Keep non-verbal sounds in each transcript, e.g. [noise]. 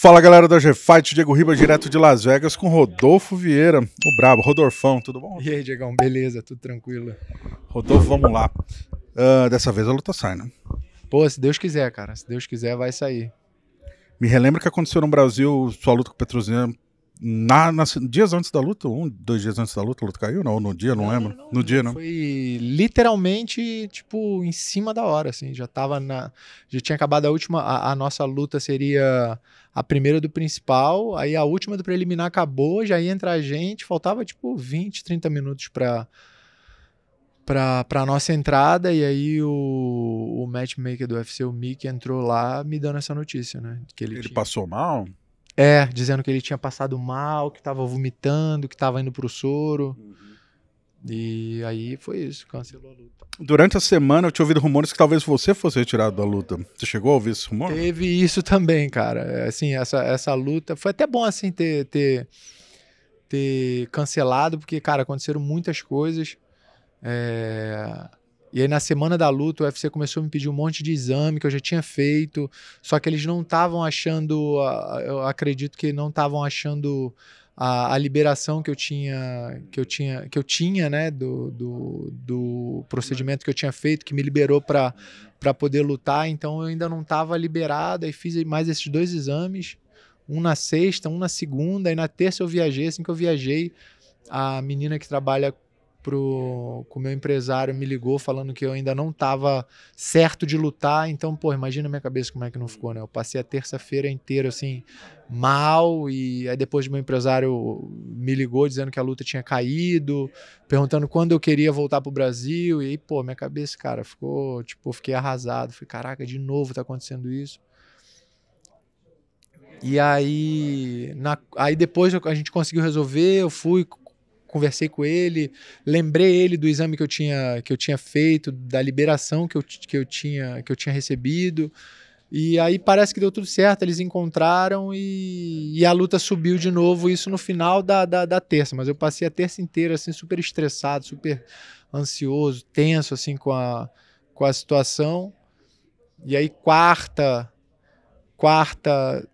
Fala galera da GFight, Diego Ribas, direto de Las Vegas com Rodolfo Vieira, o Brabo, Rodolfão, tudo bom? E aí, Diegão, beleza, tudo tranquilo. Rodolfo, vamos lá. Uh, dessa vez a luta sai, né? Pô, se Deus quiser, cara, se Deus quiser, vai sair. Me relembra que aconteceu no Brasil sua luta com o Petrozinho, na, na, dias antes da luta, um, dois dias antes da luta, a luta caiu? Não, no dia, não, não lembro. Não, no dia, não. Foi literalmente, tipo, em cima da hora, assim. Já tava na. Já tinha acabado a última. A, a nossa luta seria a primeira do principal, aí a última do preliminar acabou, já ia entrar a gente, faltava tipo 20, 30 minutos para para a nossa entrada, e aí o, o matchmaker do UFC, o Mick, entrou lá me dando essa notícia, né? Que ele, ele tinha... passou mal? É, dizendo que ele tinha passado mal, que estava vomitando, que estava indo pro soro. Uhum. E aí foi isso, cancelou a luta. Durante a semana eu tinha ouvido rumores que talvez você fosse retirado da luta. Você chegou a ouvir esse rumor? Teve isso também, cara. É, assim, essa, essa luta. Foi até bom assim ter, ter, ter cancelado, porque, cara, aconteceram muitas coisas. É... E aí, na semana da luta, o UFC começou a me pedir um monte de exame que eu já tinha feito, só que eles não estavam achando, eu acredito que não estavam achando a, a, liberação que eu tinha que eu tinha que eu tinha né do, do, do procedimento que eu tinha feito que me liberou para para poder lutar então eu ainda não estava liberado e fiz mais esses dois exames um na sexta um na segunda e na terça eu viajei assim que eu viajei a menina que trabalha pro. o meu empresário me ligou falando que eu ainda não estava certo de lutar. Então, pô, imagina minha cabeça como é que não ficou, né? Eu passei a terça-feira inteira assim, mal, e aí depois o meu empresário me ligou dizendo que a luta tinha caído, perguntando quando eu queria voltar pro Brasil. E aí, pô, minha cabeça, cara, ficou, tipo, fiquei arrasado. Falei, caraca, de novo tá acontecendo isso. E aí, na, aí depois a gente conseguiu resolver, eu fui, conversei com ele, lembrei ele do exame que eu tinha, que eu tinha feito, da liberação que eu, que, eu tinha, que eu tinha recebido. E aí parece que deu tudo certo, eles encontraram e, e a luta subiu de novo, isso no final da, da, da, terça. Mas eu passei a terça inteira, assim, super estressado, super ansioso, tenso, assim, com a, com a situação. E aí quarta, quarta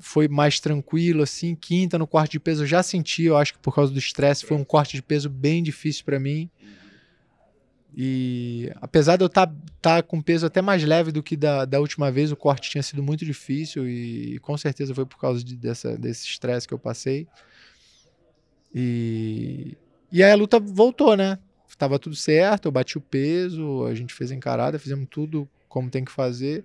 foi mais tranquilo, assim. Quinta, no corte de peso, eu já senti, eu acho que por causa do estresse, foi um corte de peso bem difícil para mim. E apesar de eu estar tá, tá com peso até mais leve do que da, da última vez, o corte tinha sido muito difícil e, e com certeza foi por causa de, dessa, desse estresse que eu passei. E, e aí a luta voltou, né? Tava tudo certo, eu bati o peso, a gente fez encarada, fizemos tudo como tem que fazer.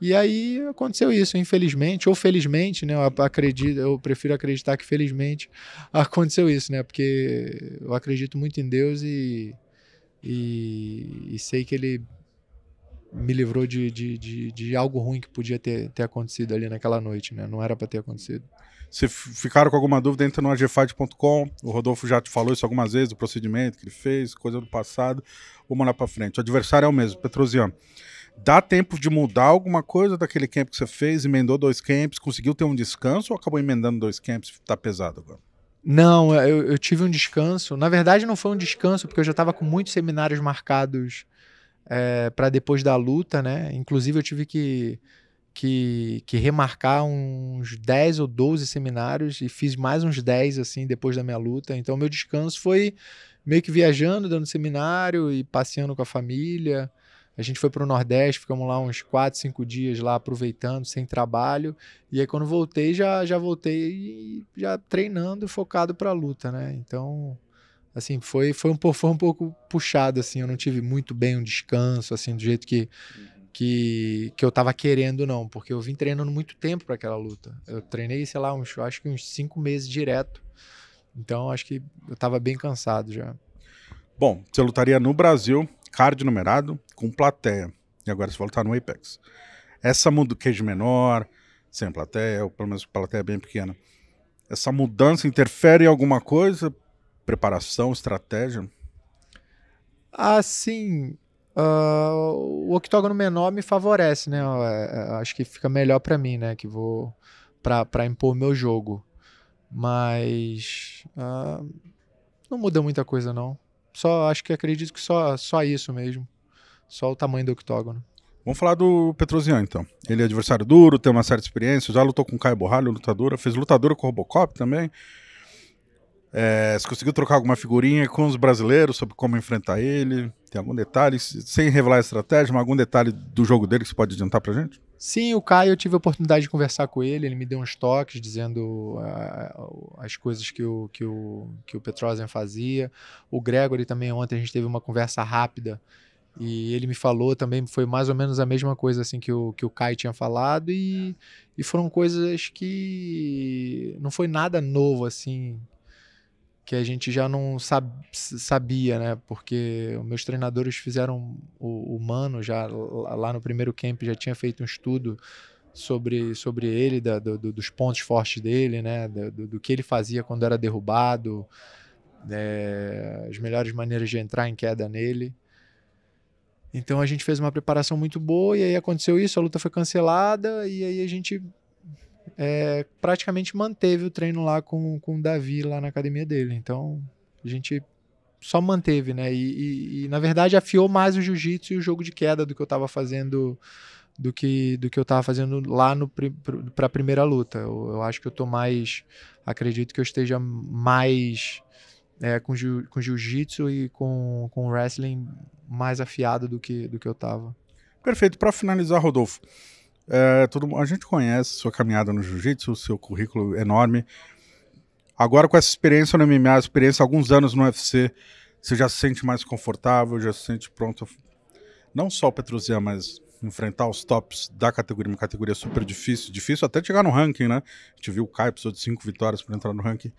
E aí aconteceu isso, infelizmente, ou felizmente, né? Eu, acredito, eu prefiro acreditar que felizmente [laughs] aconteceu isso, né? Porque eu acredito muito em Deus e, e, e sei que ele me livrou de, de, de, de, algo ruim que podia ter, ter acontecido ali naquela noite, né? Não era para ter acontecido. Se ficaram com alguma dúvida, entra no agfad.com. O Rodolfo já te falou isso algumas vezes, o procedimento que ele fez, coisa do passado. Vamos lá para frente. O adversário é o mesmo, Petrosiano. Dá tempo de mudar alguma coisa daquele camp que você fez? Emendou dois camps? Conseguiu ter um descanso ou acabou emendando dois camps? Tá pesado agora. Não, é, eu, eu tive um descanso. Na verdade, não foi um descanso, porque eu já estava com muitos seminários marcados é, para depois da luta, né? Inclusive, eu tive que, que, que, remarcar uns 10 ou 12 seminários e fiz mais uns 10 assim depois da minha luta. Então, meu descanso foi meio que viajando, dando seminário e passeando com a família. A gente foi para o Nordeste, ficamos lá uns 4, 5 dias lá aproveitando, sem trabalho. E aí quando voltei, já, já voltei já treinando, focado para a luta, né? Então, assim, foi, foi, um, foi um pouco puxado, assim. Eu não tive muito bem um descanso, assim, do jeito que, que, que eu estava querendo, não. Porque eu vim treinando muito tempo para aquela luta. Eu treinei, sei lá, uns, acho que uns 5 meses direto. Então, acho que eu estava bem cansado já. Bom, você lutaria no Brasil, card numerado com plateia. E agora você volta no Apex. Essa muda o queijo menor, sem plateia, ou pelo menos plateia é bem pequena. Essa mudança interfere em alguma coisa? Preparação, estratégia? Assim, uh, o octógono menor me favorece, né? Eu é, é, acho que fica melhor para mim, né? Que vou para impor meu jogo. Mas uh, não muda muita coisa, não. Só acho que acredito que só, só isso mesmo. Só o tamanho do octógono. Vamos falar do Petrosian, então. Ele é adversário duro, tem uma certa experiência, já lutou com o Caio Borralho, lutadora, fez lutadora com o Robocop também. É, você conseguiu trocar alguma figurinha com os brasileiros sobre como enfrentar ele? Tem algum detalhe, sem revelar a estratégia, mas algum detalhe do jogo dele que você pode adiantar pra gente? Sim, o Caio, eu tive a oportunidade de conversar com ele, ele me deu uns toques dizendo uh, as coisas que o, que o, que o Petrosian fazia. O Gregory também, ontem a gente teve uma conversa rápida e ele me falou também, foi mais ou menos a mesma coisa assim que o, que o Kai tinha falado e, é. e foram coisas que não foi nada novo assim que a gente já não sabia, né? Porque meus treinadores fizeram o, o Mano já lá no primeiro camp já tinha feito um estudo sobre, sobre ele, da, do, dos pontos fortes dele, né? Do, do, que ele fazia quando era derrubado, é, as melhores maneiras de entrar em queda nele. Então a gente fez uma preparação muito boa e aí aconteceu isso, a luta foi cancelada e aí a gente é, praticamente manteve o treino lá com, com o Davi, lá na academia dele. Então, a gente só manteve, né? E, e, e na verdade afiou mais o jiu-jitsu e o jogo de queda do que eu estava fazendo do que do que eu estava fazendo lá no para a primeira luta. Eu, eu, acho que eu tô mais acredito que eu esteja mais é, com, jiu, com jiu-jitsu e com, com wrestling mais afiado do que do que eu estava Perfeito. Para finalizar, Rodolfo, é, todo, a gente conhece sua caminhada no jiu-jitsu, o seu currículo enorme. Agora, com essa experiência no MMA, experiência alguns anos no UFC, você já se sente mais confortável, já se sente pronto, não só o Petrosian, mas enfrentar os tops da categoria, uma categoria super difícil, difícil até chegar no ranking, né? A gente viu o Kai, precisou de cinco vitórias para entrar no ranking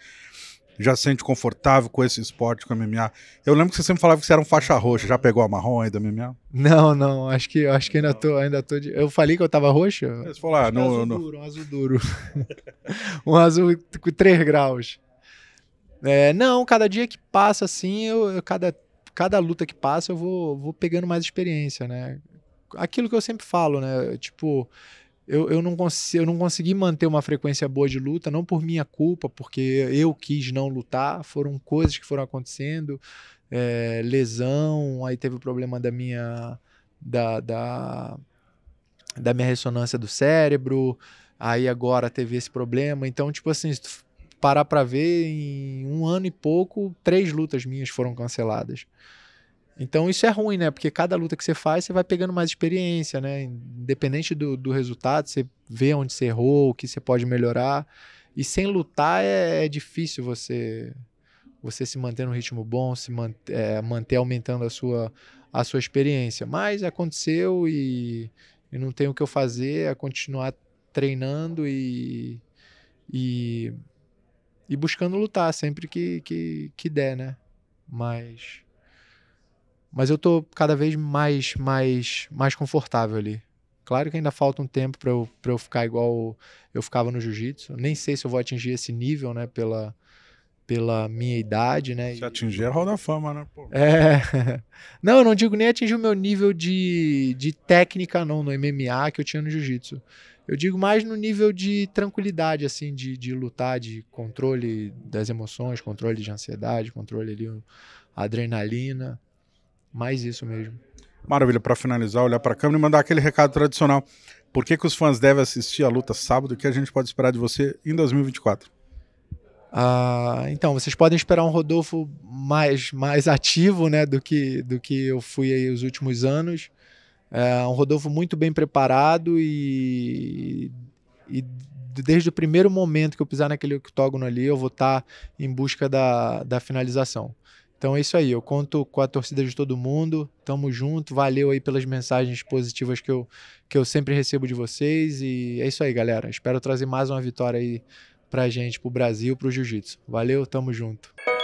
já se sente confortável com esse esporte, com a MMA? Eu lembro que você sempre falava que você era um faixa roxa, já pegou a marrom ainda MMA? Não, não, acho que, acho que ainda tô, ainda tô de... Eu falei que eu tava roxo? Você falou, ah, um é azul duro, um azul duro. [laughs] um azul com 3 graus. É, não, cada dia que passa, assim, eu, eu, cada, cada luta que passa, eu vou, vou pegando mais experiência, né? Aquilo que eu sempre falo, né? Tipo, eu, eu, não eu não consegui manter uma frequência boa de luta, não por minha culpa, porque eu quis não lutar, foram coisas que foram acontecendo, é, lesão, aí teve o problema da minha da, da, da, minha ressonância do cérebro, aí agora teve esse problema, então tipo assim, se tu parar pra ver, em um ano e pouco, três lutas minhas foram canceladas. Então isso é ruim, né? Porque cada luta que você faz, você vai pegando mais experiência, né? Independente do, do resultado, você vê onde você errou, o que você pode melhorar. E sem lutar é, é difícil você você se manter no ritmo bom, se man, é, manter aumentando a sua, a sua experiência. Mas aconteceu e, e não tem o que eu fazer, é continuar treinando e, e, e buscando lutar sempre que, que, que der, né? Mas mas eu tô cada vez mais, mais, mais confortável ali. Claro que ainda falta um tempo para eu, pra eu ficar igual eu ficava no jiu-jitsu. Nem sei se eu vou atingir esse nível, né? Pela, pela minha idade, né? Se atingir é Hall da Fama, né? Pô. É. [laughs] Não, eu não digo nem atingir o meu nível de, de técnica, não, no MMA que eu tinha no jiu-jitsu. Eu digo mais no nível de tranquilidade, assim, de, de lutar, de controle das emoções, controle de ansiedade, controle ali, adrenalina mais isso mesmo. Maravilha, para finalizar, olhar para a câmera e mandar aquele recado tradicional. Por que, que os fãs devem assistir a luta sábado? O que a gente pode esperar de você em 2024? Ah, então, vocês podem esperar um Rodolfo mais, mais ativo né, do, que, do que eu fui aí os últimos anos. É um Rodolfo muito bem preparado e, e desde o primeiro momento que eu pisar naquele octógono ali, eu vou estar tá em busca da, da finalização. Então é isso aí, eu conto com a torcida de todo mundo, tamo junto, valeu aí pelas mensagens positivas que eu, que eu sempre recebo de vocês e é isso aí, galera. Espero trazer mais uma vitória aí pra gente, pro Brasil, pro Jiu-Jitsu. Valeu, tamo junto.